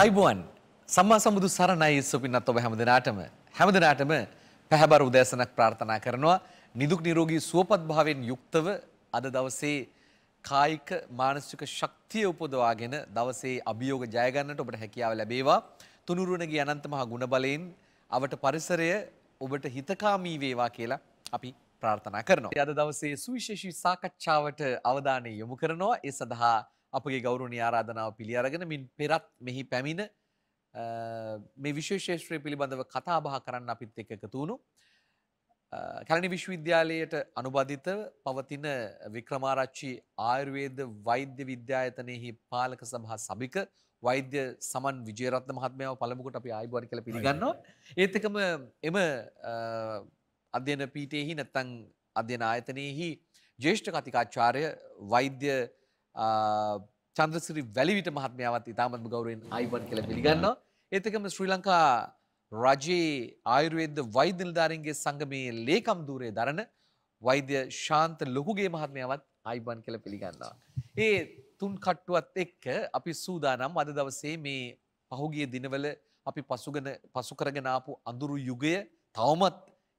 අයිබුවන් සම්මා සම්බුදු සරණයි සුපින්නත් ඔබ හැම දෙනාටම හැම දෙනාටම පැහැබර උදෑසනක් ප්‍රාර්ථනා කරනවා නිදුක් නිරෝගී සුවපත් භාවයෙන් යුක්තව අද දවසේ කායික මානසික ශක්තිය උපදවාගෙන දවසේ අභියෝග ජයගන්නට ඔබට හැකියාව ලැබේවා. තුනුරුවනගේ අනන්ත මහා ගුණබලයෙන් අවට පරිසරය ඔබට හිතකාමී වේවා කියලා අපි ප්‍රාර්ථනා කරනවා. අද දවසේ සුවිශේෂී සාකච්ඡාවට අවධානය යොමු කරනවා. ඒ සඳහා අපගේ ගෞරුණනි ආරාධනාව පිළි අරගෙන මින් පෙරත් මෙහි පැමිණ මේ විශේෂේත්‍රය පිළිබඳව කතාබහ කරන්න අපිත් එක එකතුුණු. කැලනි විශ්වවිද්‍යාලයට අනුබධිත පවතින වික්‍රමාරච්චි ආයුර්වේද වෛද්‍ය විද්‍යායතනයෙහි පාලක සභහ සභික වෛද්‍ය සමන් විජේරත්න මහත්මයාව පළමුකොට අපි ආයිබරි කළ පිළිගන්නවා. ඒතකම එම අධ්‍යන පීටයෙහි නැත්තං අධ්‍යන ආයතනයෙහි ජේෂ්ඨ කතිකාචාරය වෛද්‍ය චන්ද්‍රසිරි වැලිවිට මහත්මයාවත් ඉතාමත්ම ගෞරවයෙන් අයිබන් කියලා පිළිගන්නවා. ඒත් එක්කම ශ්‍රී ලංකා රජයේ ආයුර්වේද වෛද්‍ය නිලධාරීන්ගේ සංගමයේ ලේකම් ධූරයේ දරන වෛද්‍ය ශාන්ත ලොකුගේ මහත්මයාවත් අයිබන් කියලා පිළිගන්නවා. ඒ තුන් කට්ටුවත් එක්ක අපි සූදානම් අද දවසේ මේ පහුගිය දිනවල අපි පසුගෙන පසු කරගෙන ආපු අඳුරු යුගය තවමත්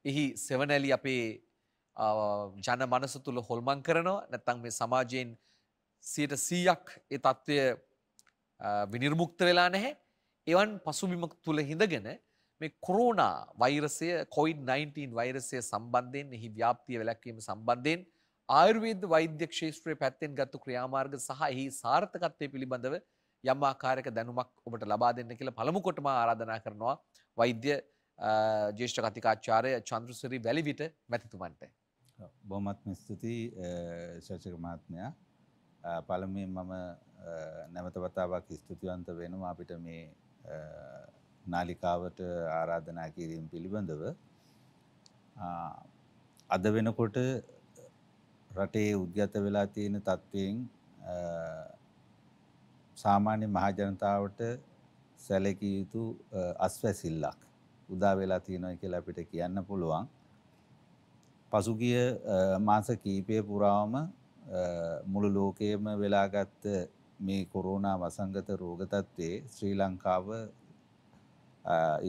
එහි සෙවණැලි අපේ ජන මනස තුල හොල්මන් කරනවා නැත්නම් මේ සමාජයෙන් සියට සීයක් ඒ තත්ත්වය විනිර්මුක්ත වෙලා නැහැ එවන් පසුබිමක් තුළ හිඳගෙන මේ කොරෝනා වෛරසය කොයිඩ්-19 වෛරසය සම්බන්ධයෙන් එහි ව්‍යාප්තිය වැළැක්වීම සම්බන්ධයෙන් ආයුර්වේද වෛද්‍ය ක්ෂේත්‍රයේ පැත්තෙන් ගත්තු ක්‍රියාමාර්ග සහ එහි සාර්ථකත්වය පිළිබඳව යම් ආකාරයක දැනුමක් ඔබට ලබා දෙන්න කියලා පළමු කොටම ආරාධනා කරනවා වෛද්‍ය ජේෂ්ඨ කතිකාචාර්ය චන්ද්‍රසිරි වැලිවිට මැතිතුමන්ට. බොහොමත්ම ස්තුතියි ශාසක මහත්මයා පළමෙන් මම නැවතවතාවක් ස්තුතිවන්ත වෙනවා අපිට මේ නාලිකාවට ආරාධනා කිරීම පිළිබඳව අද වෙනකොට රටේ උද්ගත වෙලා තියෙන තත්ත්වයෙන් සාමාන්‍ය මහජනතාවට සැලකිය යුතු අස්වැසිල්ලක් උදා වෙලා තියෙනවා කියලා අපිට කියන්න පුළුවන්. පසුගිය මාස කීපය පුරාම මුළු ලෝකයේම වෙලාගත්ත මේ කොරෝනා වසංගත රෝග තත්ත්වයේ ශ්‍රී ලංකාව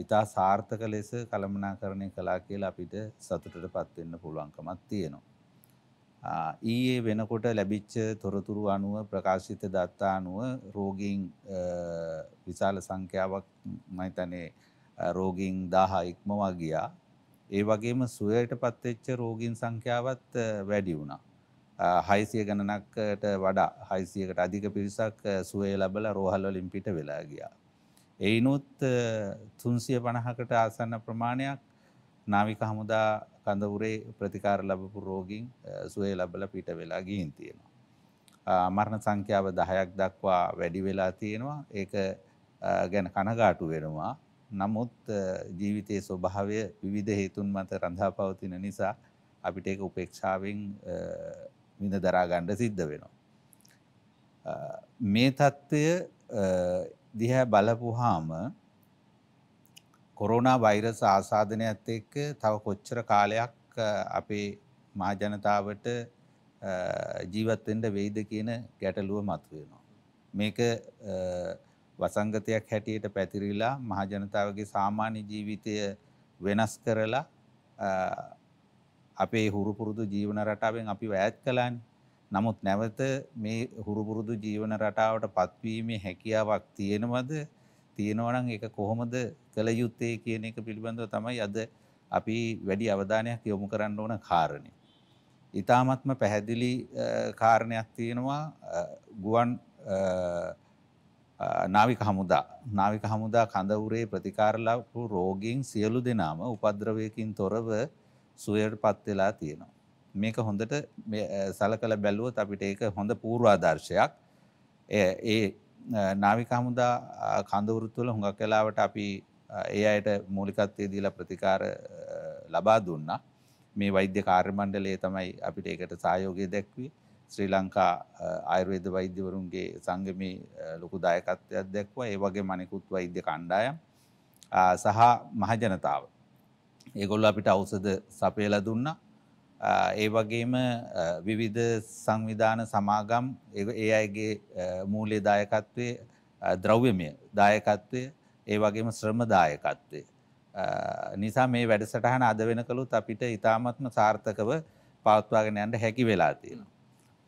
ඊටා සාර්ථක ලෙස කළමනාකරණය කළා කියලා අපිට සතුටටපත් වෙන්න පුළුවන්කමක් තියෙනවා. ඊයේ වෙනකොට ලැබිච්ච තොරතුරු අනුව ප්‍රකාශිත දත්තා අනුව රෝගීන් විශාල සංඛ්‍යාවක් මම හිතන්නේ රෝගීන් 1000 ඉක්මවා ගියා. ඒ වගේම සුවයටපත් වෙච්ච රෝගීන් සංඛ්‍යාවත් වැඩි වුණා. හයිසිය ගණනක්ට වඩා හයිසියකට අධික පිරිසක් සුවේ ලබල රෝහල්වලින් පිට වෙලා ගියා. එයිනුත් තුන්සිය පණහකට ආසන්න ප්‍රමාණයක් නාවික හමුදා කඳවුරේ ප්‍රතිකාර ලබපු රෝගින් සුවේ ලබල පිට වෙලා ගිහින් තියෙනවා. මරණ සංඛ්‍යාව දහයක් දක්වා වැඩි වෙලා තියෙනවා ඒක ගැන කනගාටු වෙනවා. නමුත් ජීවිතයේ ස්වභාවය විවිධ හේතුන් මත රඳා පවතින නිසා අපිට ඒක උපේක්ෂාවෙන් විඳ දරාගණ්ඩ සිද්ධ වෙනවා. මේ තත්ත්වය දිහැ බලපුහාම කොරෝනා වෛරස ආසාධනයත් එක්ක තව කොච්චර කාලයක් අපේ මාජනතාවට ජීවත්තෙන්ට වෙයිද කියන ගැටලුව මතුවෙනවා. මේක වසංගතයක් හැටියට පැතිරිලා මහජනතාවගේ සාමාන්‍ය ජීවිතය වෙනස් කරලා අපේ හුරුපුරුදු ජීවන රටාවෙන් අපි වැයත් කලාන් නමුත් නැවත මේ හුරුපුරුදු ජීවන රටාවට පත්වීමේ හැකියාවක් තියෙනවද තියෙනවනම් ඒක කොහොමද කළ යුත්තේ කියන එක පිළිබඳව තමයි අද අපි වැඩි අවධානයක් යොමු කරන්න ඕන කාරණේ. ඉතාමත්ම පැහැදිලි කාරණයක් තියෙනවා ගුවන් නාවික හමුදා නාවික හමුදා කඳවුරේ ප්‍රතිකාරලපු රෝගීන් සියලු දෙනාම උපද්‍රවයකින් තොරව සුවයටපත් වෙලා තියෙනවා. මේක හොඳට සලකලා බැලුවොත් අපිට ඒක හොඳ පූර්වාදර්ශයක්. ඒ නාවික හමුදා කඳවුරු තුළ හුඟක් වෙලාවට අපි ඒ අයට මූලිකත්වයේ දීලා ප්‍රතිකාර ලබා දුන්නා. මේ වෛද්‍ය කාර්ය මණ්ඩලය තමයි අපිට ඒකට සහයෝගය දැක්වුවේ. ශ්‍රී ලංකා ආයුර්වේද වෛද්‍යවරුන්ගේ සංගමේ ලොකු දායකත්වයක් දැක්වුවා. ඒ වගේම අනෙකුත් වෛද්‍ය කණ්ඩායම් සහ මහජනතාව ඒගොල්ල අපිට අවසද සපයල දුන්න ඒ වගේම විවිධ සංවිධාන සමාගම් ඒ අයගේ මූලේ දායකත්වය ද්‍රව්‍යමය දායකත්වය ඒ වගේම ශ්‍රම දායකත්වය නිසා මේ වැඩසටහන අද වෙන කළුත් අපිට ඉතාමත්ම සාර්ථකව පවත්වාගෙන යන්ට හැකි වෙලා තියෙන.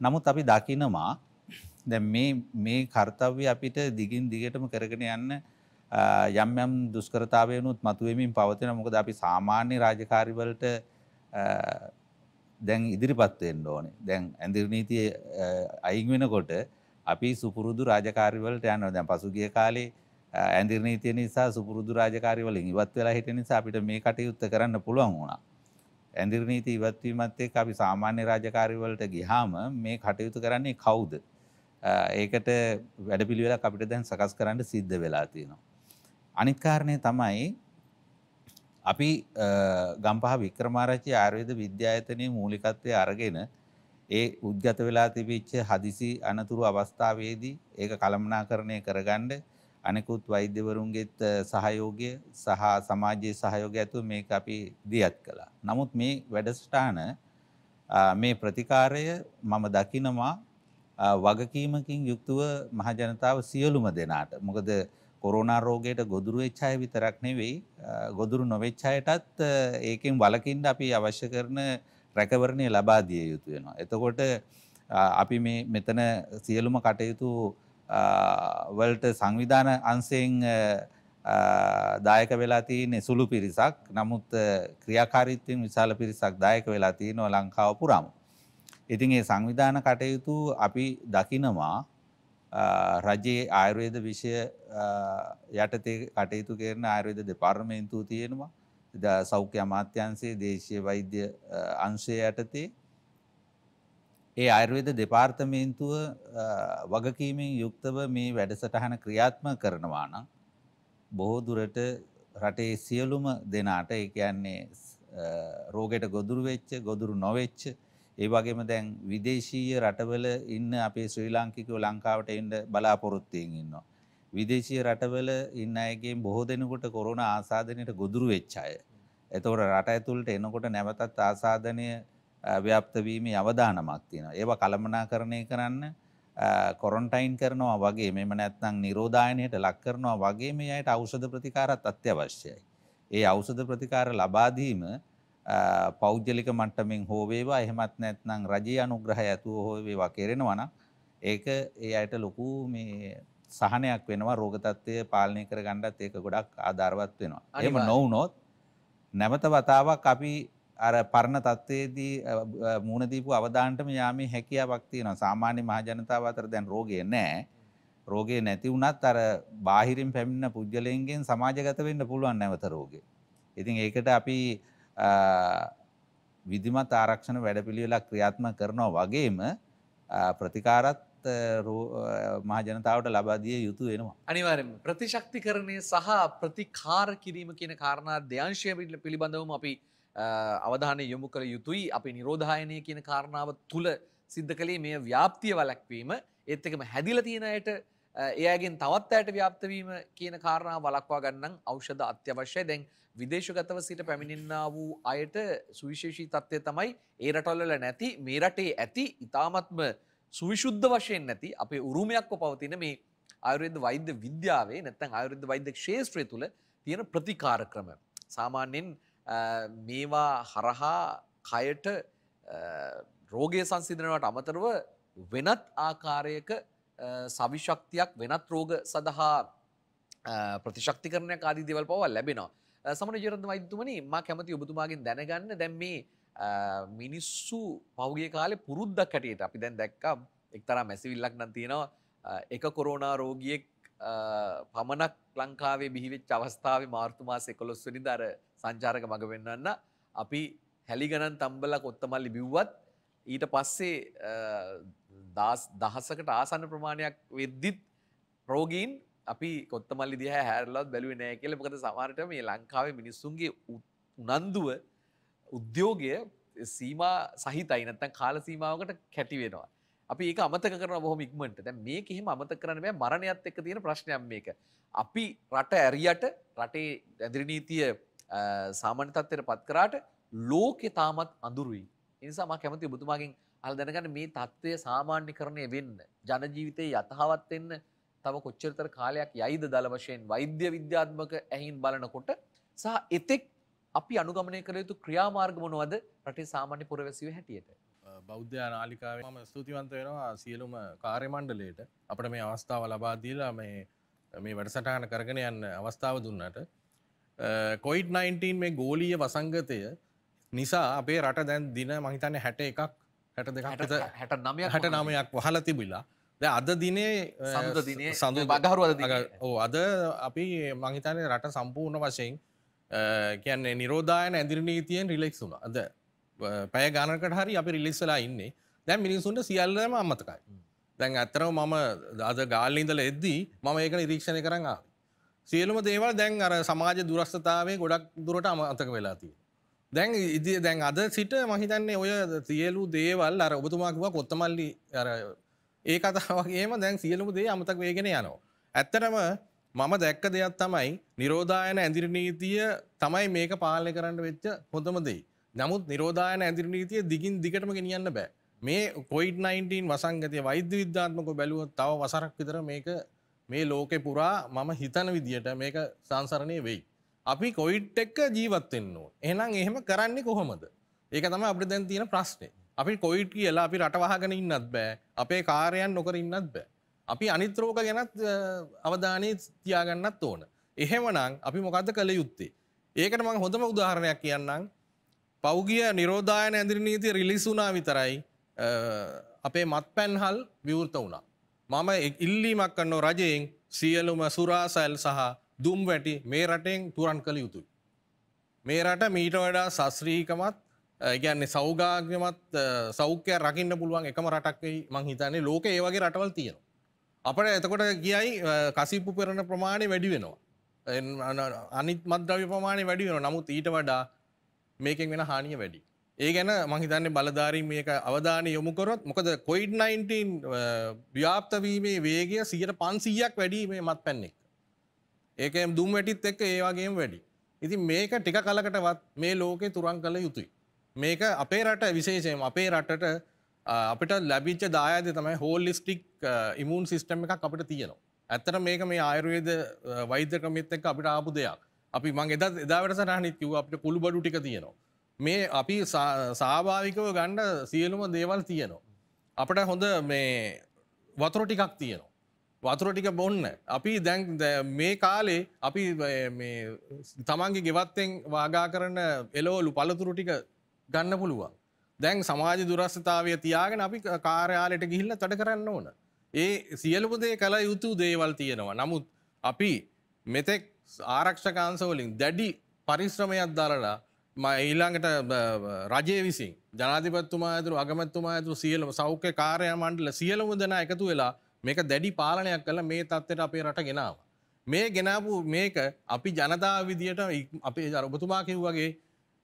නමුත් අපි දකිනවා දැ මේ කර්තව්‍ය අපිට දිගින් දිගටම කරගෙන යන්න යම් යම් දුස්කරතාවයනුත් මතුවමින් පවතින මොකද අපි සාමාන්‍ය රාජකාරිවලට දැන් ඉදිරිපත්වෙන්න ඕනේ දැන් ඇඳිරනීතිය අයිංවෙනකොට අපි සුපුරුදු රාජකාරිවලට යන්න දැන් පසුගිය කාලේ ඇඳිරනීතිය නිසා සුපුරුදු රාජකාරිවලින් ඉවත් වෙලා හිට නිසා අපිට මේ කටයුත්ත කරන්න පුළුවන් වුණා. ඇඳිරනීති ඉවත්වීමත් එක් අපි සාමාන්‍ය රාජකාරිවලට ගිහාම මේ කටයුතු කරන්නේ කවුද. ඒකට වැඩපිළිවෙලක් අපිට දැන් සකස් කරන්න සිද්ධ වෙලා තියෙනවා. අනිත් කාරණය තමයි අපි ගම්පහ වික්‍රමාරච්චි ආයුර්වේද විද්‍යායතනයේ මූලිකත්වයේ අරගෙන ඒ උද්ගත වෙලා තිබිච්ච හදිසි අනතුරු අවස්ථාවේදී ඒක කළමනාකරණය කරගන්න අනෙකුත් වෛද්‍යවරුන්ගේත් සහයෝගය සහ සමාජයේ සහයෝගය ඇතුව මේක අපි දියත් කළා. නමුත් මේ වැඩසටහන මේ ප්‍රතිකාරය මම දකිනවා වගකීමකින් යුක්තව මහජනතාව සියලුම දෙනාට. මොකද කොරෝනා රෝගයට ගොදුරු වෙච්ච අය විතරක් නෙවෙයි ගොදුරු නොවෙච්ච අයටත් ඒකෙන් වළකින්න අපි අවශ්‍ය කරන රැකවරණය ලබා දිය යුතු වෙනවා. එතකොට අපි මේ මෙතන සියලුම කටයුතු වලට සංවිධාන අංශයෙන් දායක වෙලා තියෙන සුළු පිරිසක්. නමුත් ක්‍රියාකාරීත්වයෙන් විශාල පිරිසක් දායක වෙලා තියෙනවා ලංකාව පුරාම. ඉතින් මේ සංවිධාන කටයුතු අපි දකිනවා රජයේ ආයුර්වේද විෂය යටතේ කටයුතු කරන ආයුර්වේද දෙපාර්තමේන්තුව තියෙනවා. සෞඛ්‍ය අමාත්‍යංශයේ දේශීය වෛද්‍ය අංශය යටතේ ඒ අයුර්වේද දෙපාර්තමේන්තුව වගකීමෙන් යුක්තව මේ වැඩසටහන ක්‍රියාත්ම කරනවා නම් බොහෝ දුරට රටේ සියලුම දෙනාට ඒ කියන්නේ රෝගයට ගොදුරු වෙච්ච ගොදුරු නොවෙච්ච ඒ වගේම දැන් විදේශීය රටවල ඉන්න අපේ ශ්‍රී ලාංකිකයෝ ලංකාවට එන්න බලාපොරොත්තුෙන් ඉන්නවා. විදේශීය රටවල ඉන්න අයගෙන් බොහෝ දෙනෙකුට කොරෝනා ආසාදනයට ගොදුරු වෙච්ච අය. එතකොට රට ඇතුළට එනකොට නැවතත් ආසාදනය ව්‍යාප්ත වීමේ අවදානමක් තියෙනවා. ඒවා කළමනාකරණය කරන්න කොරන්ටයින් කරනවා වගේ මෙම නැත්නම් නිරෝධායනයට ලක් කරනවා වගේ මේ අයට ඖෂධ ප්‍රතිකාරත් අත්‍යවශ්‍යයි. ඒ ඖෂධ ප්‍රතිකාර ලබා දීම පෞද්ගලික මට්ටමින් හෝ වේවා එහෙමත් නැත්නම් රජයේ අනුග්‍රහය ඇතුව හෝ වේවා කෙරෙනවා නම් ඒක ඒ අයට ලොකු මේ සහනයක් වෙනවා රෝග තත්ත්වය පාලනය කරගන්නත් ඒක ගොඩක් ආධාරවත් වෙනවා. එහෙම නොවුනොත් නැවත වතාවක් අපි අර පරණ තත්ත්වයේදී මූණ දීපු අවදානටම යාමේ හැකියාවක් තියෙනවා. සාමාන්‍ය මහ ජනතාව අතර දැන් රෝගය නැහැ. රෝගය නැති වුණත් අර බාහිරින් පැමිණෙන පුද්ගලයන්ගෙන් සමාජගත වෙන්න පුළුවන් නැවත රෝගේ. ඉතින් ඒකට අපි විධිමත් ආරක්ෂණ වැඩපිළිවෙලක් ක්‍රියාත්මක කරනවා වගේම ප්‍රතිකාරත් මහජනතාවට ලබාදිය යුතු වෙනවා. අනිවාරෙන් ප්‍රතිශක්තිකරණය සහ ප්‍රතිකාර කිරීම කියන කාරණා ද්‍යංශය පිළිබඳවම අපි අවධානය යොමු කළ යුතුයි අපි නිරෝධායනය කියන කාරණාව තුළ සිද්ධ කළේ මේ ව්‍යාප්තිය වලක්වීම ඒත් එකම හැදිල තියෙනයට එයගෙන් තවත් අයට ව්‍යාප්තවීම කියන කාරණාව වලක්වා ගන්නම් ඖෂධ අත්‍යවශ්‍යයි දැන් විදේශගතව සිට පැමිණෙන්න්නා වූ අයට සුවිශේෂී තත්ත්වය තමයි ඒ රටවල්ල නැති මේ රටේ ඇති ඉතාමත්ම සුවිශුද්ධ වශයෙන් නැති අපේ උරුමයක්ව පවතින මේ අයුරුද්ද වෛද්‍ය විද්‍යාවේ නැත්තන් අයුරුද්ද වෛද්‍ය ක්ෂේත්‍රය තුළ තියෙන ප්‍රතිකාර ක්‍රම. සාමාන්‍යෙන් මේවා හරහා කයට රෝගය සංසිදනවට අමතරව වෙනත් ආකාරයක සවිශක්තියක් වෙනත් රෝග සඳහා ප්‍රතිශක්තිකරණයක් ආදී දෙවල් පවා ලැබෙනවා. සමන ජරන්ත මෛතුමනි මා කැමති ඔබතුමාගෙන් දැනගන්න දැන් මේ මිනිස්සු පෞගේ කාලේ පුරුද්දක් කැටියට අපි දැන් දැක්කා එක්තරා මැසිවිල්ලක් නම් තියෙනවා එක කොරෝනා රෝගියෙක් පමණක් ලංකාවේ බිහිවෙච් අවස්ථාව මාර්තුමාස එකොලොස්වනි දර සංචාරක මඟ වෙන්නන්න අපි හැලිගණන් තම්බල කොත්තමල්ලි බිව්වත් ඊට පස්සේ දහසකට ආසන්න ප්‍රමාණයක් වෙද්දිත් රෝගීන් අපි කොත්තමල්ලි දිහ හැරලත් බැලුවේ නෑ කියල මොකද සමහරට මේ ලංකාවේ මිනිස්සුන්ගේ උනන්දුව උද්‍යෝගය සීමා සහිතයි නැත්තම් කාල සීමාවකට කැටි වෙනවා. අපි ඒක අමතක කරන බොහොම ඉක්මනට. දැන් මේක එහෙම අමතක කරන්න බෑ මරණයත් එක්ක තියෙන ප්‍රශ්නයක් මේක. අපි රට ඇරියට රටේ ඇදිරි නීතිය සාමාන්‍ය තත්ත්වයට පත් කරාට ලෝකේ තාමත් අඳුරුයි. ඒ නිසා මම කැමතියි ඔබතුමාගෙන් අහලා දැනගන්න මේ தত্ত্বය සාමාන්‍යකරණය වෙන්න, ජන ජීවිතයේ යථාවත් වෙන්න තව කොච්චරතර කාලයක් යයිද දළ වශයෙන් වෛද්‍ය විද්‍යාත්මක ඇහින් බලනකොට සහ එතෙක් අපි අනුගමනය කළ යුතු ක්‍රියාමාර්ග මොනවද රටේ සාමාන්‍ය පුරවැසිව හැටියට බෞද්ධ නාලිකාවේ මම ස්තුතිවන්ත වෙනවා සියලුම කාර්ය මණ්ඩලයට අපිට මේ අවස්ථාව ලබා දීලා මේ මේ වැඩසටහන කරගෙන යන්න අවස්ථාව දුන්නට කොවිඩ්-19 මේ ගෝලීය වසංගතය නිසා අපේ රට දැන් දින මම හිතන්නේ 61ක් හැට දෙකක් හැට නමයක් හැට නමයක් වහලා තිබිලා අද දිනේ සඳ දින සඳ බගහරුවද ඕ අද අපි මංහිතනය රට සම්පූර්ණ වශයෙන් කියන්නේ නිරෝධායන ඇදිරනීතියෙන් රිලෙක්ස් වුණ අද පැය ගණකට හරි අපි රිලිස්සලා ඉන්නේ දැන් මිනිසුන්ට සියල්ලම අම්මතකයි දැන් ඇත්තරව මම අද ගාල්ලින්දල එද්දී මම ඒක නිරීක්ෂණය කරන්න ආව සියලුම දේවල් දැන් අර සමාජ දුරස්ථතාවේ ගොඩක් දුරට අමතක වෙලාතිය දැන් ඉදි දැන් අද සිට මහිතන්නේ ඔය සියලු දේවල් අර ඔබතුමාකිවා කොත්තමල්ලි අර ඒ කතාවගේම දැන් සියලුම දේ අමතක් වේගෙන යනවා. ඇත්තටම මම දැක්ක දෙයක් තමයි නිරෝධායන ඇඳිරි නීතිය තමයි මේක පාලනය කරන්න වෙච්ච හොඳම දේ. නමුත් නිරෝධායන ඇඳිරි නීතිය දිගින් දිගටම ගෙනියන්න බෑ. මේ COVID-19 වසංගතය වෛද්‍ය විද්‍යාත්මකව බැලුවොත් තව වසරක් විතර මේක මේ ලෝකේ පුරා මම හිතන විදියට මේක සංසරණය වෙයි. අපි කොයිට් එක්ක ජීවත් වෙන්න ඕන. එහෙනම් එහෙම කරන්නේ කොහොමද? ඒක තමයි අපිට දැන් තියෙන ප්‍රශ්නේ. අපි කොයිට් කියලා අපි රටවාහගෙන ඉන්නත් බෑ අපේ කාරයන් නොකර ඉන්නත් බෑ අපි අනිත්‍රෝක ගැනත් අවධානය තියාගන්නත් ඕන එහෙමනං අපි මොකක්ද කළ යුත්තේ ඒකට මං හොඳම උදාහරණයක් කියන්නම් පෞගිය නිරෝධායන ඇදිරි නීති රිලිස් වුනා විතරයි අපේ මත් පැන්හල් විවෘත වුණා මම ඉල්ලීමක් කන්නෝ රජයෙන් සියලුම සුරාසැල් සහ දුම් වැටි මේ රටෙන් තුරන් කළ යුතුයි මේ රට මීට වඩා සස්්‍රීකමත් ගැන්නේ සෞගාග්‍යමත් සෞඛ්‍ය රකින්න පුළුවන් එකම රටක්වෙයි මං හිතන්නේ ලෝක ඒවගේ රටවල් තියෙන. අපට එතකොට ගියයි කසිප්පු පෙරණ ප්‍රමාණය වැඩි වෙනවා. අනිත් මද්‍රව්‍ය ප්‍රමාණය වැඩි වෙන නමුත් ඊට වඩා මේකෙන් වෙන හානිය වැඩි. ඒ ගැන මහිතන්නේ බලධාරීන් මේක අවධානය යොමුකරොත් මොකද කොයිඩ්-19 ව්‍යාප්තවීමේ වේගය සියට පන්සීයක් වැඩි මේ මත් පැන්නෙක්. ඒකම් දුම් වැටිත් එක්ක ඒවාගේම වැඩි. ඉතින් මේක ටික කලකටවත් මේ ලෝකේ තුරන් කළ යුතුයි. මේක අපේ රට විශේෂයෙන් අපේ රටට අපිට ලැබිච්ච දායද තමයි හෝල්ලිස්ටික් ඉමූන් සිිස්ටම් එකක් අපිට තියෙනවා. ඇත්තට මේක මේ ආයුර්වේද වෛද්‍යකමිත් එක් අපිට ආපු දෙයක් අපි මං එදත් එදාවට සටහනිත් කිව් අපිට කුළු බඩු ටික තියෙනවා. මේ අපි සාභාවිකව ගණ්ඩ සියලුම දේවල් තියෙනවා. අපට හොඳ මේ වතුර ටිකක් තියෙනවා. වතුර ටික බොන්න අපි දැන් මේ කාලේ අපි තමන්ගේ ගෙවත්තෙන් වාගා කරන එලෝලු පළතුරු ටික ගන්න පුළුවන්. දැන් සමාජ දුරස්ථතාවය තියාගෙන අපි කාර්යාලයට ගිහිල්ලා තඩ කරන්න ඕන. ඒ සියලුම දේ කළ යුතු දේවල් තියෙනවා. නමුත් අපි මෙතෙක් ආරක්ෂකාංශවලින් දැඩි පරිශ්‍රමයක් දරලා ඊළඟට රජය විසින් ජනාධිපත්තුමා ඇතුළු අගමැතුමා ඇතුළු සියලුම සෞඛ්‍ය කාර්ය මණ්ඩල සියලුම දෙනා එකතු වෙලා මේක දැඩි පාලනයක් කළා මේ தත්ත්වයට අපේ රට ගෙනාවා. මේ ගෙනාවු මේක අපි ජනතාව විදියට අපේ අර ඔබතුමා කිව්වාගේ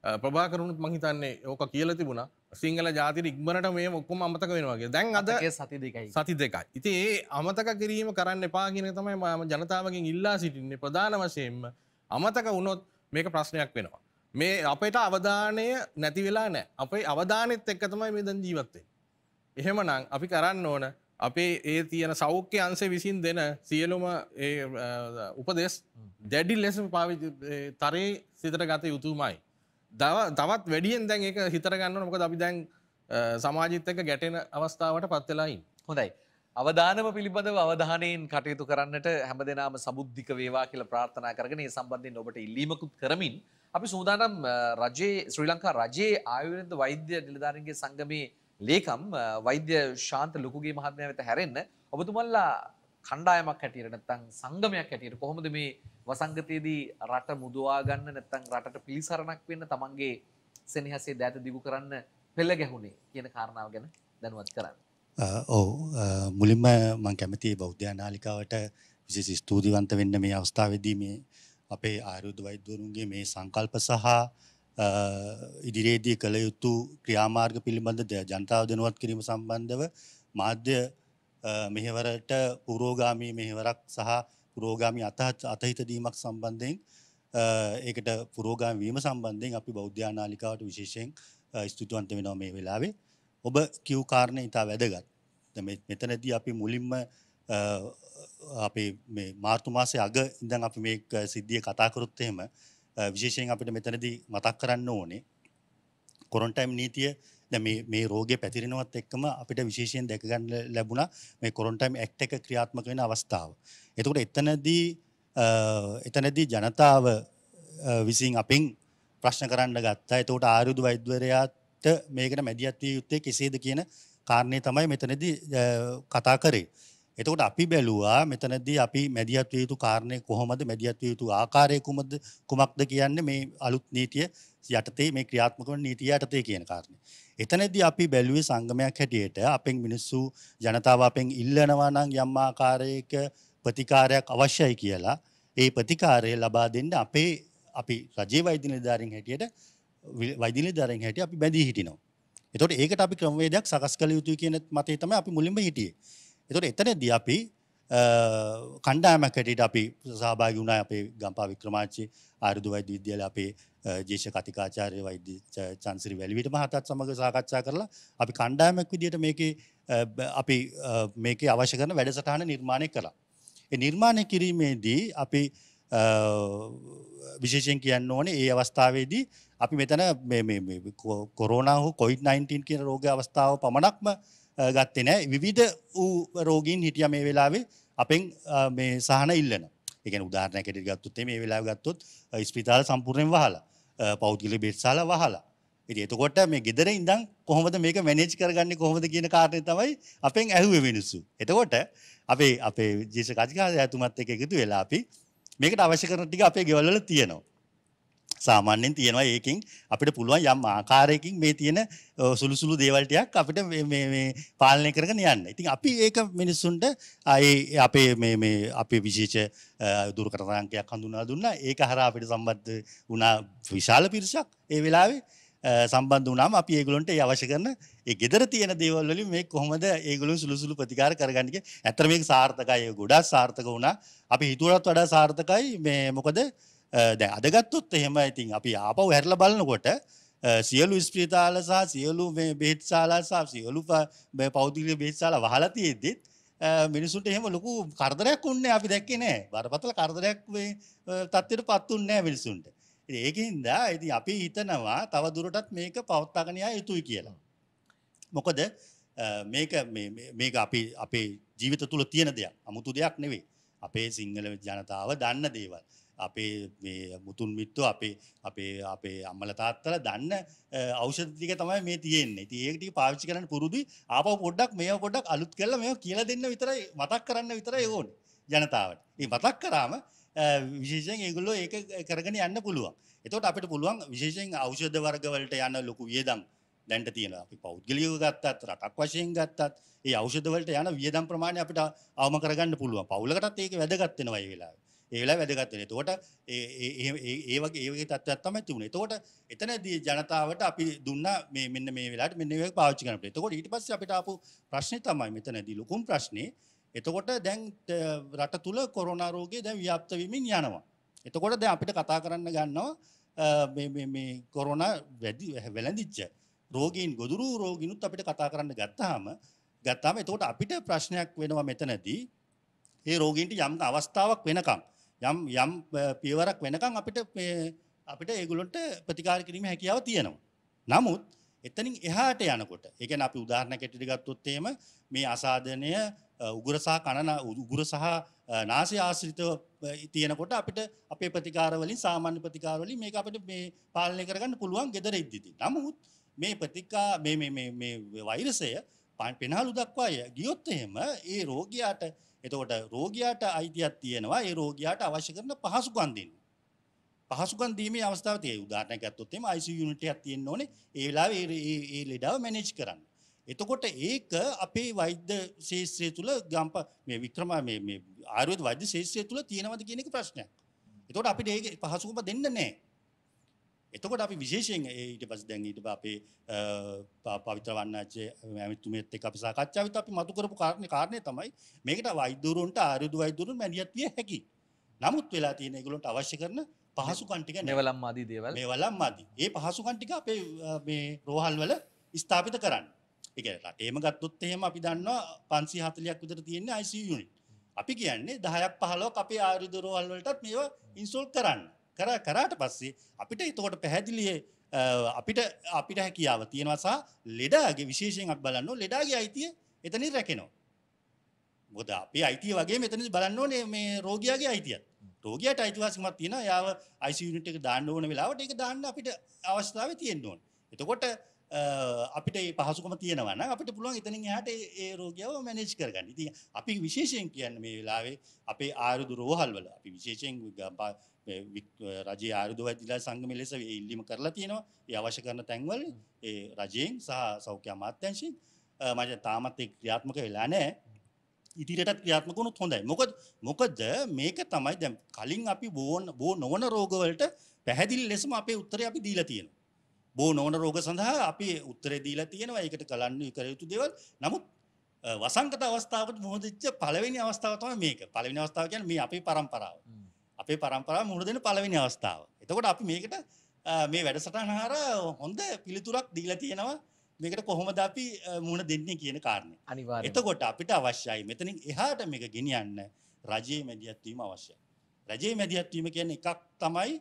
ප්‍රභාකරුණුත් මහිතන්නේ ඕක කියල තිබුණ සිංහල ජාතිර ඉක්මනට මේ ඔක්කොම අමතක වෙනවාගේ දැන් අද සති දෙකයි සති දෙකයි. ඉති ඒ අමතක කිරීම කරන්න එපාගෙන තමයි මම ජනතාවකින් ඉල්ලා සිටින්නේ ප්‍රධාන වශයෙන්ම අමතක වුණොත් මේක ප්‍රශ්නයක් වෙනවා. මේ අපට අවධානය නැති වෙලා නෑ අපේ අවධානෙත් එක්ක තමයි මේ දැන් ජීවත්තේ. එහෙමනම් අපි කරන්න ඕන අපේ ඒ තියෙන සෞඛ්‍ය අන්සේ විසින් දෙන සියලුම උපදෙස් දැඩි ලෙස පාවි තරේ සිතට ගත යුතුමයි. දව තවත් වැඩියෙන් දැන් එක හිතරගන්න මොක අපි දැන් සමාජිත්තක ගැටෙන අවස්ථාවට පත්වෙලායින් හොඳයි අවධානම පිළිබඳව අවධානයෙන් කටයුතු කරන්නට හැම දෙනාම සබුද්ධික වේවා කියල ප්‍රාර්ථනා කරගෙන ඒ සම්බන්ධයෙන් ඔබට ඉල්ලීමකුත් කරමින් අපි සූදානම් රජයේ ශ්‍රී ලංකා රජයේ ආයුර්වේද වෛද්‍ය නිලධාරීන්ගේ සංගමේ ලේකම් වෛද්‍ය ශාන්ත ලුකුගේ මහත්මයා වෙත හැරෙන්න ඔබතුමල්ලා කණ්ඩායමක් හැටියට නැත්නම් සංගමයක් හැටියට කොහොමද මේ වසංගතයේදී රට මුදවා ගන්න නැත්තම් රටට පිළිසරණක් වෙන්න තමන්ගේ සෙනෙහසේ දෑත දිගු කරන්න පෙළ ගැහුණේ කියන කාරණාව ගැන දැනුවත් කරන්න. ඔව් මුලින්ම මම කැමතියි බෞද්ධ නාලිකාවට විශේෂ ස්තුතිවන්ත වෙන්න මේ අවස්ථාවේදී මේ අපේ ආයුර්වේද වෛද්‍යවරුන්ගේ මේ සංකල්ප සහ ඉදිරියේදී කළ යුතු ක්‍රියාමාර්ග පිළිබඳ ජනතාව දැනුවත් කිරීම සම්බන්ධව මාධ්‍ය මෙහෙවරට පුරෝගාමී මෙහෙවරක් සහ පුරෝගාමි අතහත් අතහිත දීමක් සම්බන්ධයෙන් ඒකට පුරෝගාම වීම සම්බන්ධයෙන් අපි බෞද්ධානාලිකාවට විශේෂයෙන් ස්තුතිවන්ත වෙනවා මේ වෙලාවේ ඔබ කිව් කාරණය ඉතා වැදගත් මෙතනදී අපි මුලින්ම අපේ මාර්තුමාසය අග ඉඳන් අපි මේ සිද්ධිය කතාකරුත්තයම විශේෂයෙන් අපිට මෙතනදී මතක් කරන්න ඕනේ කොරොන්ටයිම් නීතිය දැ මේ රෝගය පැතිරෙනවත් එක්කම අපිට විශේෂයෙන් දැකගන්න ලැබුණ මේ කොරොන්ටයිම් ඇක්ට එක ක්‍රියාත්මක වෙන අවස්ථාව. එතකට එතනදී එතනදී ජනතාව විසින් අපින් ප්‍රශ්න කරන්න ගත්තා එතකට ආයුදු වෛද්වරයාට මේකට මැදිියත්වී යුත්තේ කෙසේද කියන කාරණය තමයි මෙතනද කතා කරේ. එතකොට අපි බැලුවා මෙතනදී අපි මැදිහත්ව යුතු කාරණය කොහොමද මැදිහත්ව යුතු ආකාරය කුමද කුමක්ද කියන්නේ මේ අලුත් නීතිය යටතේ මේ ක්‍රියාත්මක වන නීතිය යටතේ කියන කාරණේ. එතනදී අපි බැලුවේ සංගමයක් හැටියට අපෙන් මිනිස්සු ජනතාව අපෙන් ඉල්ලනවා නම් යම් ආකාරයක ප්‍රතිකාරයක් අවශ්‍යයි කියලා. ඒ ප්‍රතිකාරය ලබා දෙන්න අපේ අපි රජයේ වෛද්‍ය නිලධාරීන් හැටියට වෛද්‍ය නිලධාරීන් හැටියට අපි බැඳී හිටිනවා. එතකොට ඒකට අපි ක්‍රමවේදයක් සකස් කළ යුතුයි කියන මතය තමයි අපි මුලින්ම හිටියේ. එතකොට එතනදී අපි කණ්ඩායමක් හැටියට අපි සහභාගී වුණා අපේ ගම්පා වික්‍රමාච්චි ආයුර්වේද විද්‍යාලයේ අපේ ජේෂ කතිකාචාරය වෛද්‍ය චන්සිරි වැලිවිට මහතත් සමඟ සාකච්ඡා කරලා අපි කණ්ඩායමක් විදිට මේක අපි මේක අවශ්‍ය කරන වැඩසටහන නිර්මාණය කළා. නිර්මාණය කිරීමේදී අපි විශේෂයෙන් කියන්න ඕනේ ඒ අවස්ථාවේදී අපි මෙතන කොරෝනා හෝ කොයිඩ්-19 කියන රෝග අවස්ථාව පමණක්ම ගත්තේ නෑ විවිධ වූ රෝගීන් හිටිය මේ වෙලාවේ අපෙන් මේ සහන ඉල්ලනවා. එකන උදාරනැකට ගත්තුත් මේ වෙලා ගත්තොත් ස්පිතාල සම්පූර්ණයෙන් වහලා පෞද්ගල බෙත්සාල වහලා ඉති එතකොට මේ ගෙදර ඉඳම් කොහොමද මේක මැනේජ් කරගන්න කොහොමද කියන කාරණය තමයි අපෙන් ඇහුව මිනිස්සු එතකොට අපේ අපේ ජේෂ කජිකාස ඇතුමත් එක එකතු වෙලා අපි මේකට අවශ්‍ය කරන ටික අපේ ගෙවල්ල තියෙනවා සාමාන්‍යයෙන් තියෙනවා ඒකින් අපිට පුළුවන් යම් ආකාරයකින් මේ තියෙන සුළු සුළු දේවල් ටිකක් අපිට මේ මේ පාලනය කරගෙන යන්න. ඉතින් අපි ඒක මිනිස්සුන්ට ඒ අපේ මේ මේ අපේ විශේෂ දුරකථන අංකයක් හඳුනා දුන්නා. ඒක හරහා අපිට සම්බන්ධ වුණා විශාල පිරිසක් ඒ වෙලාවේ සම්බන්ධ වුණාම අපි ඒගොල්ලන්ට ඒ අවශ්‍ය කරන ඒ gedara තියෙන දේවල් වලින් මේ කොහොමද ඒගොල්ලෝ සුළු සුළු ප්‍රතිකාර කරගන්නේ කියලා. ඇත්තට මේක සාර්ථකයි. ගොඩාක් සාර්ථක වුණා. අපි හිතුවටත් වඩා සාර්ථකයි මේ මොකද දැ අදගත්තොත් එහෙම ඉතින් අපි ආපව හැරල බලනකොට සියලු ස්ප්‍රීතාල සහ සියලු බේත්සාලා සහ සියලු පෞතිගල බේත්සාල වහලතියෙද්දිත් මිනිසුට එහෙම ලොකු කරදරයක් උන්නේ අපි දැක්ක නෑ බරපතල කරදරයක් තත්වට පත්තුන්නෑ මිනිසුන්ට. ඒකහින්දා ඇති අපි හිතනවා තව දුරටත් මේක පවත්තාගනයා යුතුයි කියලා. මොකද මේක මේක අපි අපේ ජීවිත තුළ තියෙන දෙයක් අමුතු දෙයක් නෙවේ අපේ සිංහල ජනතාව දන්න දේවල්. අපේ මේ මුතුන් මිට්ටෝ අපේ අපේ අපේ අම්මල තාත්තල දන්න ඖෂධ ටික තමයි මේ තියෙන්නේ. ඉතින් ඒක ටික පාවිච්චි කරන්න පුරුදු ආපහු පොඩ්ඩක් මේව පොඩ්ඩක් අලුත් කරලා මේව කියලා දෙන්න විතරයි මතක් කරන්න විතරයි ඕනේ ජනතාවට. මේ මතක් කරාම විශේෂයෙන් ඒගොල්ලෝ ඒක කරගෙන යන්න පුළුවන්. එතකොට අපිට පුළුවන් විශේෂයෙන් ඖෂධ වර්ගවලට යන ලොකු වියදම් දැන්ට තියෙන අපි පෞද්ගලියව ගත්තත් රටක් වශයෙන් ගත්තත් ඒ අවෂදවලට යන වියදම් ප්‍රමාණය අපිට අවම කරගන්න පුළුවන් පවුලකටත් ඒක වැදගත්වෙනවා වෙලා ඒලා වැදගත්වෙන තෝට ඒවගේ ඒගේ තත්වත් තමයි තිබුණේ තෝට එතනදී ජනතාවට අපි දුන්න මේ මෙන්න මේ වෙලාට මෙන්න පාචි කනට තකොට ඊට පස්ස අපිට අපපු ප්‍රශ්නය තමයි මෙතනදී ලොකුම් ප්‍රශ්නය එතකොට දැන් රට තුළ කොරනාරෝගේ දැ ව්‍යප්තවීමෙන් යනවා එතකොට දැ අපිට කතා කරන්න ගන්නවා කොරන වැදි වැලඳිච්ච රෝගීන් ගොදුරු රෝගිනුත් අපිට කතා කරන්න ගත්තාම ගත්තාම එතකොට අපිට ප්‍රශ්නයක් වෙනවා මෙතනදී ඒ රෝගීන්ට යම් අවස්ථාවක් වෙනකම් යම් යම් පියවරක් වෙනකම් අපිට මේ අපිට ඒගොල්ලන්ට ප්‍රතිකාර කිරීම හැකියාව තියෙනවා. නමුත් එතනින් එහාට යනකොට ඒ කියන්නේ අපි උදාහරණයක් ඇටියට ගත්තොත් එහෙම මේ අසාධනය උගුර සහ කන උගුර සහ නාසය ආශ්‍රිතව තියෙනකොට අපිට අපේ ප්‍රතිකාර වලින් සාමාන්‍ය ප්‍රතිකාර වලින් මේක අපිට මේ පාලනය කරගන්න පුළුවන් gedara ඉද්දිදී. නමුත් මේ ප්‍රතිකා මේ මේ මේ වෛරසය පෙනහළු දක්වා ගියොත් එහෙම ඒ රෝගියාට එතකොට රෝගියාට අයිතියක් තියෙනවා ඒ රෝගියාට අවශ්‍ය කරන පහසුකම් දෙන්න. පහසුකම් දීමේ අවස්ථාව තියෙයි. උදාහරණයක් ගත්තොත් එimhe ICU unit එකක් තියෙන්න ඕනේ. ඒ වෙලාවේ ඒ ඒ ලෙඩව මැනේජ් කරන්න. එතකොට ඒක අපේ වෛද්‍ය ශේෂ්ත්‍රය තුල ගම්ප මේ වික්‍රම මේ මේ ආයුර්වේද වෛද්‍ය ශේෂ්ත්‍රය තුල තියෙනවද කියන එක ප්‍රශ්නයක්. එතකොට අපිට ඒක පහසුකම් දෙන්න නැහැ. එතකොට අපි විශේෂයෙන් ඊට පස් දැන් ඊට අපේ පවිත්‍ර වන්නච්චේ ඇමතුමත් එක් අපි සාකච්ඡාවිත අපි මතු කරපු කාරණය කාරණය තමයි මේකට වෛදුරුන්ට ආරුදු වෛදුරුන් මැනිියත් විය හැකි නමුත් වෙලා තියෙන ගුලොන්ට අවශ්‍ය කරන පහසු කන්ටික නෙවලම් අදී දේවල් වලම් අදී ඒ පහසු කන්ටික අපේ මේ රෝහල් වල ස්ථාපිත කරන්න එක රටේම ගත්තොත් එහෙම අපි දන්නවා පන්සි හතලයක් විතර තියෙන්නේ IC යුනිට් අපි කියන්නේ දහයක් පහලොක් අපේ ආරුදු රෝහල් වලටත් මේවා ඉන්සෝල් කරන්න කර කරාට පස්සේ අපිට එතකොට පැහැදිලියේ අපිට අපිට හැකියාව තියෙනවාසා ලෙඩාගේ විශේෂයෙන්ක් බලන්න ලෙඩාගේ අයිතිය එතනින් රැකෙනවා. මොකද අපේ අයිතිය වගේ මෙතනදි බලන්න ඕනේ මේ රෝගියාගේ අයිතියත්. රෝගියාට අයිතිවාසිකමක් තියෙනවා. යාව ICU යුනිට් එක දාන්න ඕන වෙලාවට ඒක දාන්න අපිට අවස්ථාවක් තියෙන්න ඕනේ. එතකොට අපිට ඒ පහසුකම තියෙනවා නම් අපිට පුළුවන් එතනින් එහාට ඒ රෝගියව මැනේජ් කරගන්න. ඉතින් අපි විශේෂයෙන් කියන්නේ මේ වෙලාවේ අපේ ආයුධ රෝහල් වල අපි විශේෂයෙන් රජයේ ආයුධ වෛද්‍යලා සංගමය ලෙස ඒ ඉල්ලීම කරලා තියෙනවා. ඒ අවශ්‍ය කරන තැන්වල ඒ රජයෙන් සහ සෞඛ්‍ය අමාත්‍යාංශයෙන් මම තාමත් ඒ ක්‍රියාත්මක වෙලා නැහැ. ඉදිරියටත් ක්‍රියාත්මක වුණොත් හොඳයි. මොකද මොකද මේක තමයි දැන් කලින් අපි බෝ නොවන රෝගවලට පැහැදිලි ලෙසම අපේ උත්තරේ අපි දීලා තියෙනවා. බෝ නොවන රෝග සඳහා අපි උත්තරේ දීලා තියෙනවා ඒකට කලන්න කරයුතු දෙවල් නමුත් වසංගත අවස්ථාවට මුහදච්ච පළවෙනි අවස්ථාවතම මේක පලවෙනි අවස්ථාව කියන මේ අපේ පරම්පරාව අපේ පරම්පරා මුහුණ දෙන පළවෙනි අවස්ථාව එතකොට අපි මේකට මේ වැඩසටහන හාර හොඳ පිළිතුරක් දීලා තියෙනවා මේකට කොහොමද අපි මුණ දෙන්නේ කියන කාරණය අනිවා එතකොට අපිට අවශ්‍යයි මෙතනින් එහාට මේක ගෙනියන්න රජයේ මැදිහත්වීම අවශ්‍යයි. රජයේ මැදිහත්වීම කියන්නේ එකක් තමයි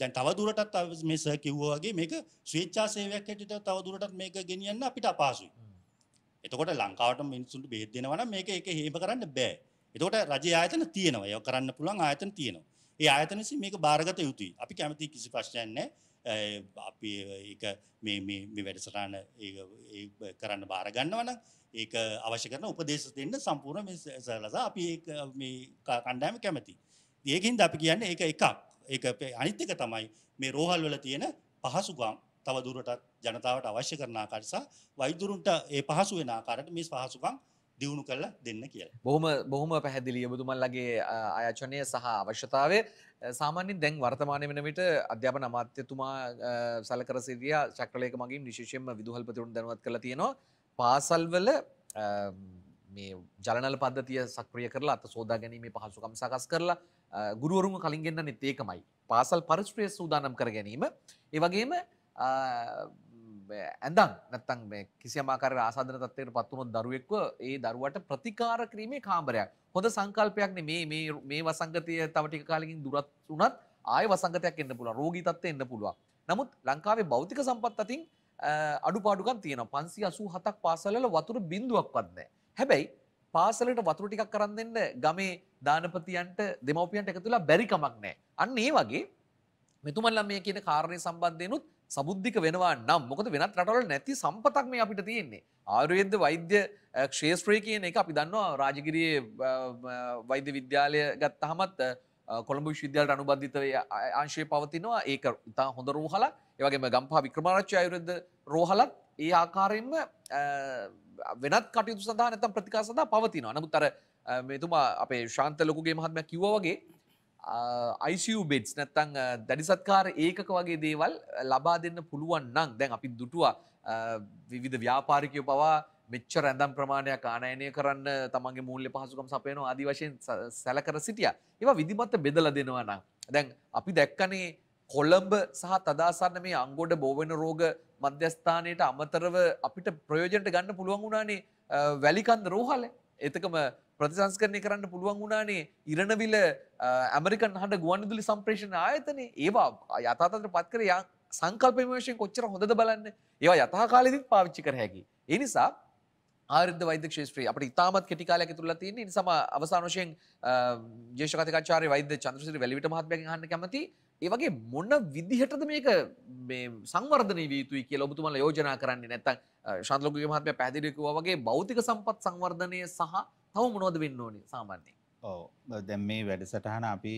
දැන් තවදුරටත් මේ සර් කිව්වා වගේ මේක ස්වේච්ඡා සේවයක් හැටියට තවදුරටත් මේක ගෙනියන්න අපිට අපහසුයි. එතකොට ලංකාවට මිනිස්සුන්ට බෙහෙත් දෙනවා නම් මේක ඒක හේම කරන්න බෑ. එතකොට රජයේ ආයතන තියෙනවා. ඒක කරන්න පුළුවන් ආයතන තියෙනවා. ඒ ආයතන විසින් මේක බාරගත යුතුයි. අපි කැමති කිසි ප්‍රශ්නයක් නැහැ. අපි ඒක මේ මේ මේ වැඩසටහන ඒක කරන්න බාර ගන්නවා නම් ඒක අවශ්‍ය කරන උපදේශ දෙන්න සම්පූර්ණ මේ සරලස අපි මේ කණ්ඩායම කැමති. ඒකින්ද අපි කියන්නේ ඒක එකක්. ඒක අනිත් එක තමයි මේ රෝහල් වල තියෙන පහසුකම් තව දුරටත් ජනතාවට අවශ්‍ය කරන ආකාරයට සහ වෛද්‍යරුන්ට ඒ පහසු වෙන ආකාරයට මේ පහසුකම් දියුණු කරලා දෙන්න කියලා. බොහොම බොහොම පැහැදිලිය ඔබතුමන්ලගේ ආයෝජනය සහ අවශ්‍යතාවය සාමාන්‍යයෙන් දැන් වර්තමානයේ වෙන විට අධ්‍යාපන අමාත්‍යතුමා සලකර සිටියා චක්‍රලේඛ මගින් විශේෂයෙන්ම විදුහල්පතිවරුන් දැනුවත් කරලා තියෙනවා පාසල්වල මේ ජලනල පද්ධතිය සක්‍රිය කරලා අත සෝදා ගැනීමේ පහසුකම් සකස් කරලා ගුරුවරුන් කලින් ගෙන්න්න නෙත් ඒකමයි පාසල් පරිශ්‍රය සූදානම් කර ගැනීම ඒවගේම ඇඳන් නැත්තන් කිසිමාකර ආසාධන තත්වයට පත්වනොත් දරුවෙක්ව ඒ දරුවට ප්‍රතිකාර කිරීමේ කාම්බරයක් හොඳ සංකල්පයක්න මේ මේ වසංගතය තවටික කාලකින් දුරත් වනත් ආය වසංගතයක් එන්න පුළුව රෝගීතත්වය එන්න පුළුව නමුත් ලංකාවේ භෞතික සම්පත් අතින් අඩුපාඩුකන් තියෙන පන්සි අසූ හතක් පාසලල වතුර බිඳුවක්වත් නෑ හැබැයි පාසලට වතුර ටිකක් කරන්න දෙන්න ගමේ දානපතියන්ට දෙමවපියන්ට එකතුලා බැරිකමක් නෑ. අන්න ඒ වගේ මෙතුමල්ලා මේ කියන කාරණය සම්බන්ධයනුත් සබුද්ධික වෙනවා නම් මොකද වෙනත් රටවල නැති සම්පතක් මේ අපිට තියෙන්නේ. ආයුර්වේද වෛද්‍ය ක්ෂේත්‍රය කියන එක අපි දන්නවා රාජගිරියේ වෛද්‍ය විද්‍යාලය ගත්තහමත් කොළඹ විශ්වවිද්‍යාලයට අනුබද්ධිත අංශය පවතිනවා. ඒක ඉතා හොඳ රෝහලක්. ඒ වගේම ගම්පහ වික්‍රමාරච්චි ආයුර්වේද රෝහලත් ඒ ආකාරයෙන්ම වෙනත් කටයුතු සඳහා නැත්නම් ප්‍රතිකාර සඳහා පවතිනවා. නමුත් අර මෙතුමා අපේ ශාන්ත ලොකුගේ මහත්ම කිව්ව වගේ ICU බෙඩ්ස් නැත්තං දැඩිසත්කාර ඒකක වගේ දේවල් ලබා දෙන්න පුළුවන් නම් දැන් අපි දුටුවා විවිධ ව්‍යාපාරිකය පවා මෙච්ච රැඳම් ප්‍රමාණයක් ආනයනය කරන්න තමන්ගේ මූල්‍ය පහසුකම් සපයන අදි වශයෙන් සැලකර සිටිය. ඒවා විදිමත්ත බෙදල දෙනවනම්. දැන් අපි දැක්කනේ කොළඹ සහ තදාසන්න මේ අංගොඩ බෝවෙන රෝග මධ්‍යස්ථානයට අමතරව අපිට ප්‍රයෝජනට ගන්න පුළුවන් වුණානේ වැලිකන්ද රෝහල එතකම ප්‍රතිසංස්කරණය කරන්න පුළුවන් වුණානේ ඉරණවිල ඇමරිකන් හට ගුවන්දුලි සම්ප්‍රේෂණ ආයතනේ ඒවා යථාතන්ත්‍ර පත් කර සංකල්ප විමර්ශයෙන් කොච්චර හොඳද බලන්න ඒවා යථා කාලෙදිත් පාවිච්චි කර හැකි. ඒ නිසා ආර්ද වෛද්‍ය ක්ෂේත්‍රයේ අපිට ඉතාමත් කෙටි කාලයක් ඇතුළත තියෙන නිසාම අවසාන වශයෙන් ජේෂ්ඨ කතිකාචාර්ය වෛද්‍ය චන්ද්‍රසිරි වැලිවිට මහත්මයාගෙන් අහන්න කැමති ඒ වගේ මොන විදිහටද මේක මේ සංවර්ධනය විය යුතුයි කියලා ඔබතුමාලා යෝජනා කරන්නේ නැත්නම් ශාන්තලෝකගේ මහත්මයා පැහැදිලි කළා වගේ භෞතික සම්පත් සංවර්ධනය සහ තව මොනොද වෙන්න ඕනි සාමාන්‍යයෙන් දැම් මේ වැඩසටහන අපි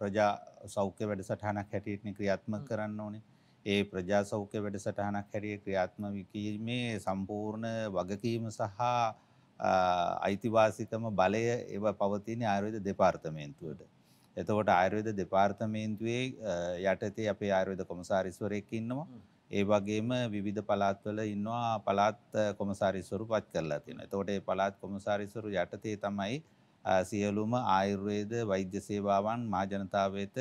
ප්‍රජා සෞඛ්‍ය වැඩසටහනක් හැටියටන ක්‍රියාත්ම කරන්න ඕනේ ඒ ප්‍රජා සෞඛ්‍ය වැඩසටහනක් හැරිය ක්‍රියාත්ම විකීමේ සම්පූර්ණ වගකීම සහ අයිතිවාසිකම බලය ඒව පවතින ආයුර්වේද දෙපාර්තමේන්තුවට. එතකොට ආයුර්වේද දෙපාර්තමේන්තුවේ යටතේ අපේ ආයුර්වේද කොමසාරිස්වරයෙක් ඉන්නවා. ඒ වගේම විධ පලාත්වල ඉන්නවා පලාත් කොමසාරිස්වරු පත් කරලා තියෙන. තෝට ඒ පලාත් කොමසාරිස්වරු යටතේ තමයි සියලුම ආයුර්වේද වෛද්‍ය සේවාවන් මාජනතාවත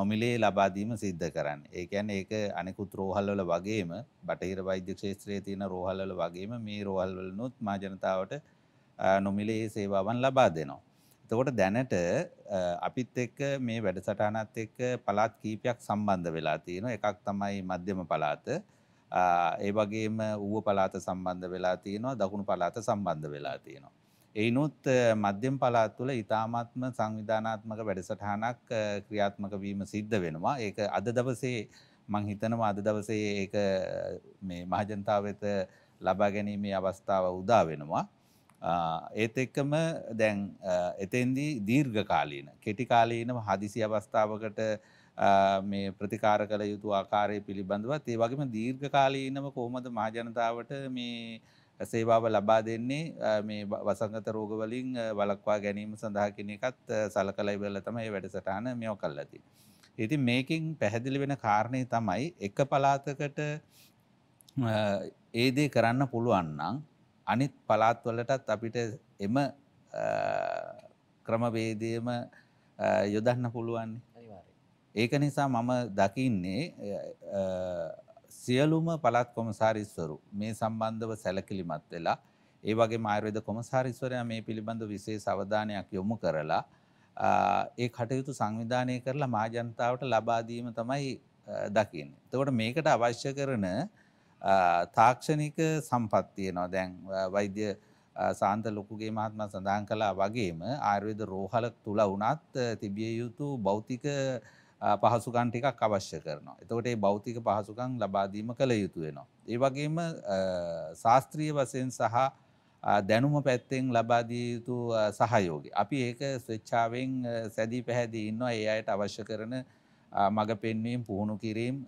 නොමිලේ ලබාදීම සිද්ධ කරන්න. ඒකැන් ඒක අනෙකුත් රෝහල්වල වගේම බටහිර වෛද්‍ය ක්ෂේත්‍රයේ තියෙන රෝහල්වල වගේම මේ රෝහල්වලනුත් මාජනතාවට නොමිලේ සේවාවන් ලබා දෙනවා. තකොට දැනට අපිත් එක්ක මේ වැඩසටහනත් එක්ක පළාත් කීපයක් සම්බන්ධ වෙලා තියෙනවා. එකක් තමයි මධ්‍යම පළාත. ඒ වගේම ඌව පළාත සම්බන්ධ වෙලා තියෙනවා. දකුණු පළාත සම්බන්ධ වෙලා තියෙනවා. එයිනුත් මධ්‍යම පලාත් තුළ ඉතාමත්ම සංවිධානාත්මක වැඩසටහනක් ක්‍රියාත්මක වීම සිද්ධ වෙනවා. ඒක අද දවසේ මං හිතනවා අද දවසේ ඒක මේ මහජනතාව වෙත ලබා ගැනීමේ අවස්ථාව උදා වෙනවා. ඒත් එක්කම දැන් එතෙන්දී දීර්ඝ කාලීන කෙටිකාලීනම හදිසි අවස්ථාවකට මේ ප්‍රතිකාර කළ යුතු ආකාරය පිළිබඳවත් ඒ වගේම දීර්ඝ කාලීනව කොහොමද මහජනතාවට මේ සේවාව ලබා දෙන්නේ මේ වසංගත රෝගවලින් වළක්වා ගැනීම සඳහා කියන එකත් සලකලා ඉවරලා තමයි මේ වැඩසටහන මෙව කළා තියෙන්නේ. ඉතින් මේකෙන් පැහැදිලි වෙන කාරණේ තමයි එක පළාතකට ඒ දේ කරන්න පුළුවන් නම් අනිත් පලාත්වලටත් අපිට එම ක්‍රමවේදයම යොදන්න පුළුවන් ඒක නිසා මම දකින්නේ සියලුම පළත් කොමසාරිස්වරු මේ සම්බන්ධව සැලකිලිමත් වෙලා ඒ වගේ ආයුර්වේද කොමසාරිස්වරයා මේ පිළිබඳ විශේෂ අවධානයක් යොමු කරලා ඒ කටයුතු සංවිධානය කරලා මහජනතාවට ලබා දීම තමයි දකින්නේ. එතකොට මේකට අවශ්‍ය කරන තාක්ෂණික සම්පත්තියනවා දැන් වෛද්‍ය සාන්ත ලොකුගේ මහත්ම සඳහන් කලා වගේම ආර්වේද රෝහලක් තුළ වනත් තිබිය යුතු බෞතික පහසුකන් ටිකක් අවශ්‍ය කරනවා. එතකොට ඒ බෞතික පහසුකම් ලබාදීම කළ යුතු වෙනවා. ඒ වගේම ශාස්ත්‍රීය වශයෙන් සහ දැනුම පැත්තෙන් ලබාදිය යුතු සහයෝගය. අපි ඒක ස්වේච්ඡාවෙන් සැදී පැහැදී ඉන්නවා ඒ අයට අවශ්‍ය කරන මඟ පෙන්වීම් පුහුණු කිරීම්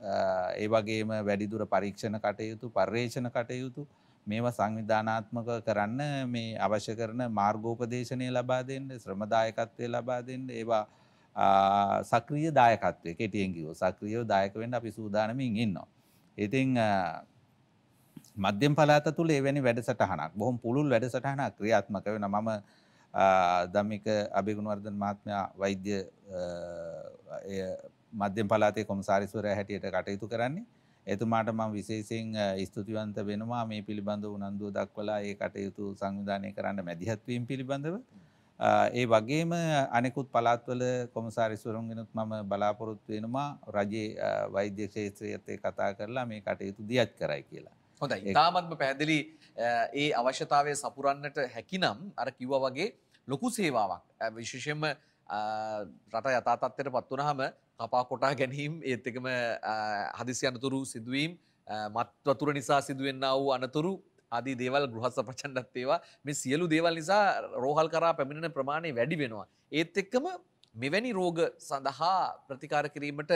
ඒ වගේම වැඩිදුර පරීක්ෂණ කටයුතු පර්යේෂණ කටයුතු මේවා සංවිධානාත්මක කරන්න මේ අවශ්‍ය කරන මාර්ගෝපදේශනය ලබා දෙන්න ශ්‍රමදායකත්වය ලබා දෙන්න ඒවා සක්‍රිය දායකත්වය කෙටියෙන් කිව්ව සක්‍රියව දායක වෙන්න අපි සූදානමින් ඉන්නවා. ඉතින් මධ්‍යම පලාත තුළ එවැනි වැඩසටහනක් බොහොම පුළුල් වැඩසටහනක් ක්‍රියාත්මක වෙන මම ධම්මික අභිගුණවර්ධන මහත්මයා වෛද්‍ය මධ්‍යම පලාතේ කොමසාරිස්වර හැටියට කටයුතු කරන්නේ. එතුමාට මම විශේෂයෙන් ස්තුතිවන්ත වෙනවා මේ පිළිබඳ උනන්දුව දක්වලා ඒ කටයුතු සංවිධානය කරන්න මැදිහත් වීම පිළිබඳව. ඒ වගේම අනෙකුත් පළාත්වල කොමසාරිස්වරුන්ගෙනුත් මම බලාපොරොත්තු වෙනවා රජයේ වෛද්‍ය ක්ෂේත්‍රයත් එක්ක කතා කරලා මේ කටයුතු දියත් කරයි කියලා. හොඳයි. ඉතාමත්ම පැහැදිලි ඒ අවශ්‍යතාවය සපුරන්නට හැකිනම් අර කිව්වා වගේ ලොකු සේවාවක් විශේෂයෙන්ම රට යථාතත්වයට පත් වුණාම කපා කොටා ගැනීම් ඒත් එකම හදිසි අනතුරු සිදුවීම් මත්වතුර නිසා සිදුවෙන්න වූ අනතුරු අදී දේවල් ගෘහස්ස ප්‍රචණ්ඩත් ඒවා මේ සියලු දේවල් නිසා රෝහල් කරා පැමිණෙන ප්‍රමාණය වැඩි වෙනවා. ඒත් එක්කම මෙවැනි රෝග සඳහා ප්‍රතිකාර කිරීමට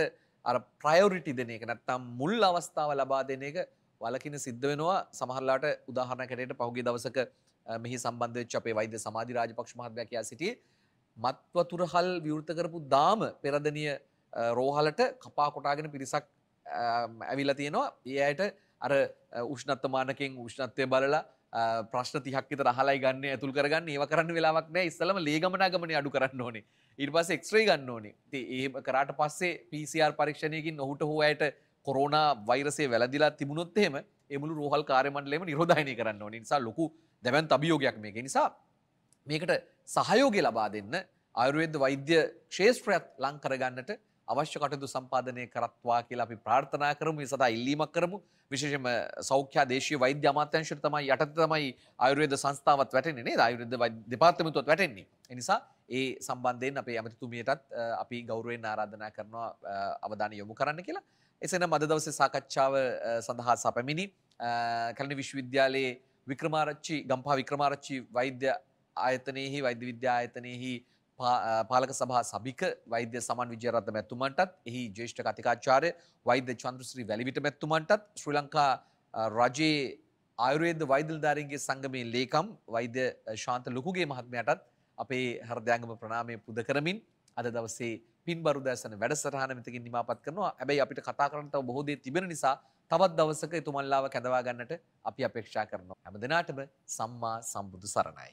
අර ප්‍රයෝරිටි දෙන එක නැත්තම් මුල් අවස්ථාව ලබා දෙන එක වලකින සිද්ධ වෙනවා සමහරලාට උදාහරණයක් හැටියට පහුගිය දවසක මෙහි සම්බන්ධ වෙච්ච අපේ වෛද්‍ය සමාධි රාජපක්ෂ මහත්මයා කියා සිටියේ මත්වතුර හල් විවෘත කරපු දාම පෙරදෙනිය රෝහලට කපා කොටාගෙන පිරිසක් ඇවිල තියෙනවා ඒ අයට අර උෂ්ණත්තමානකෙන් උෂ්ණත්වය බලලා ප්‍රශ්න තිහක්කිත රහලායි ගන්න ඇතුල් කරගන්න ඒව කරන්න වෙලාවක් නෑ ඉස්සලම ලේගමනාගමන අඩු කරන්න ඕනේ ඉට පස එක්ත්‍රේ ගන්න ඕනේ ති ඒ කරාට පස්සේ පිසිR පරීක්ෂණයකින් ඔහුට හෝයට කොරෝණ වෛරසේ වැලදිලා තිබුණොත්තෙම එමුළු රෝහල් කාරමන්ලෙම නිරෝධයනය කරන්න ඕන නිසා ලොකු දැවැන් අභියෝගයක් මේක නිසා මේකට සහයෝගය ලබා දෙන්න අයුරුවේද වෛද්‍ය ශේෂත්‍රයත් ලංකරගන්නට අවශ්‍ය කටයුතු සම්පාදනය කරත්වා කියලා අපි ප්‍රාර්ථනා කරමු. මේ සඳහා ඉල්ලීමක් කරමු. විශේෂයෙන්ම සෞඛ්‍ය ආදේශීය වෛද්‍ය අමාත්‍යාංශයට තමයි යටතේ තමයි ආයුර්වේද සංස්ථාවත් වැටෙන්නේ නේද? ආයුර්වේද දෙපාර්තමේන්තුවත් වැටෙන්නේ. ඒ නිසා ඒ සම්බන්ධයෙන් අපේ ඇමතිතුමියටත් අපි ගෞරවයෙන් ආරාධනා කරනවා අවධානය යොමු කරන්න කියලා. එසේනම් අද දවසේ සාකච්ඡාව සඳහා සපැමිණි කලනි විශ්වවිද්‍යාලයේ වික්‍රමාරච්චි ගම්පා වික්‍රමාරච්චි වෛද්‍ය ආයතනයෙහි වෛද්‍ය විද්‍යා ආයතනයෙහි පාලක සභා සභික වෛද්‍ය සමන් විජයරත්න මැතිතුමන්ටත් එහි ජ්‍යෙෂ්ඨ කතිකාචාර්ය වෛද්‍ය චන්ද්‍රශ්‍රී වැලිවිට මැතිතුමන්ටත් ශ්‍රී ලංකා රජයේ ආයුර්වේද වෛද්‍ය නිලධාරීන්ගේ සංගමේ ලේකම් වෛද්‍ය ශාන්ත ලොකුගේ මහත්මයාටත් අපේ හෘදයාංගම ප්‍රණාමය පුද කරමින් අද දවසේ පින්බරු දැසන වැඩසටහන මෙතකින් නිමාපත් කරනවා. හැබැයි අපිට කතා කරන්න තව බොහෝ දේ තිබෙන නිසා තවත් දවසක එතුමන්ලාව කැඳවා ගන්නට අපි අපේක්ෂා කරනවා. හැමදිනාටම සම්මා සම්බුදු සරණයි.